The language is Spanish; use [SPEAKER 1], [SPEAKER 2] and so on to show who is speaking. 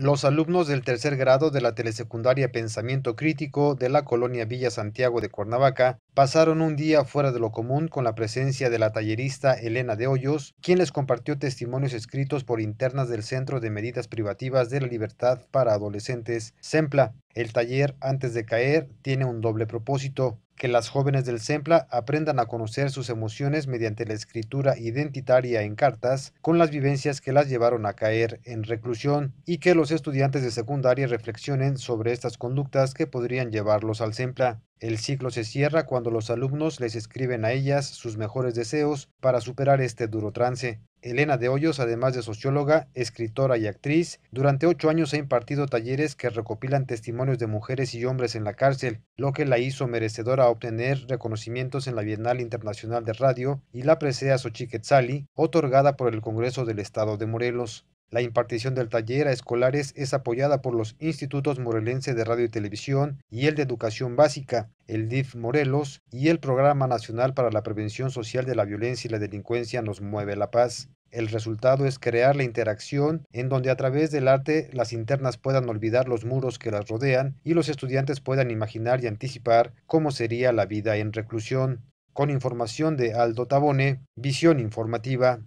[SPEAKER 1] Los alumnos del tercer grado de la telesecundaria Pensamiento Crítico de la colonia Villa Santiago de Cuernavaca pasaron un día fuera de lo común con la presencia de la tallerista Elena de Hoyos, quien les compartió testimonios escritos por internas del Centro de Medidas Privativas de la Libertad para Adolescentes, SEMPLA. El taller Antes de Caer tiene un doble propósito, que las jóvenes del SEMPLA aprendan a conocer sus emociones mediante la escritura identitaria en cartas con las vivencias que las llevaron a caer en reclusión y que los estudiantes de secundaria reflexionen sobre estas conductas que podrían llevarlos al SEMPLA. El ciclo se cierra cuando los alumnos les escriben a ellas sus mejores deseos para superar este duro trance. Elena de Hoyos, además de socióloga, escritora y actriz, durante ocho años ha impartido talleres que recopilan testimonios de mujeres y hombres en la cárcel, lo que la hizo merecedora a obtener reconocimientos en la Bienal Internacional de Radio y la presea Xochiquetzali, otorgada por el Congreso del Estado de Morelos. La impartición del taller a escolares es apoyada por los Institutos Morelense de Radio y Televisión y el de Educación Básica, el DIF Morelos y el Programa Nacional para la Prevención Social de la Violencia y la Delincuencia Nos Mueve la Paz. El resultado es crear la interacción en donde a través del arte las internas puedan olvidar los muros que las rodean y los estudiantes puedan imaginar y anticipar cómo sería la vida en reclusión. Con información de Aldo Tabone, Visión Informativa.